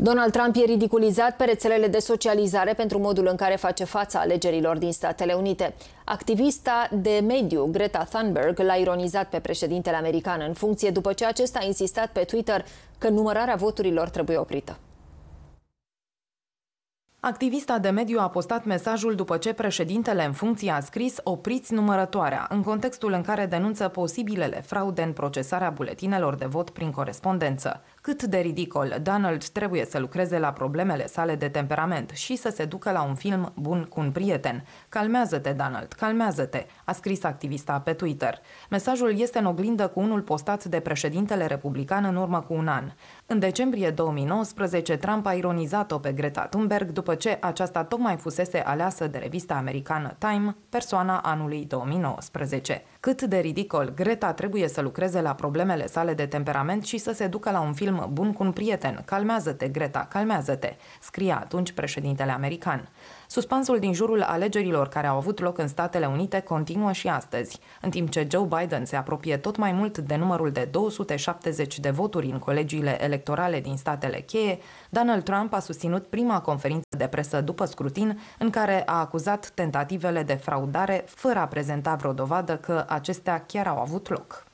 Donald Trump e ridiculizat pe rețelele de socializare pentru modul în care face fața alegerilor din Statele Unite. Activista de mediu Greta Thunberg l-a ironizat pe președintele american în funcție după ce acesta a insistat pe Twitter că numărarea voturilor trebuie oprită. Activista de mediu a postat mesajul după ce președintele în funcție a scris opriți numărătoarea, în contextul în care denunță posibilele fraude în procesarea buletinelor de vot prin corespondență. Cât de ridicol, Donald trebuie să lucreze la problemele sale de temperament și să se ducă la un film bun cu un prieten. Calmează-te, Donald, calmează-te, a scris activista pe Twitter. Mesajul este în oglindă cu unul postat de președintele republican în urmă cu un an. În decembrie 2019, Trump a ironizat-o pe Greta Thunberg după după ce aceasta tocmai fusese aleasă de revista americană Time, persoana anului 2019. Cât de ridicol, Greta trebuie să lucreze la problemele sale de temperament și să se ducă la un film bun cu un prieten. Calmează-te, Greta, calmează-te, scria atunci președintele american. Suspansul din jurul alegerilor care au avut loc în Statele Unite continuă și astăzi, în timp ce Joe Biden se apropie tot mai mult de numărul de 270 de voturi în colegiile electorale din statele cheie, Donald Trump a susținut prima conferință de presă după scrutin, în care a acuzat tentativele de fraudare fără a prezenta vreo dovadă că acestea chiar au avut loc.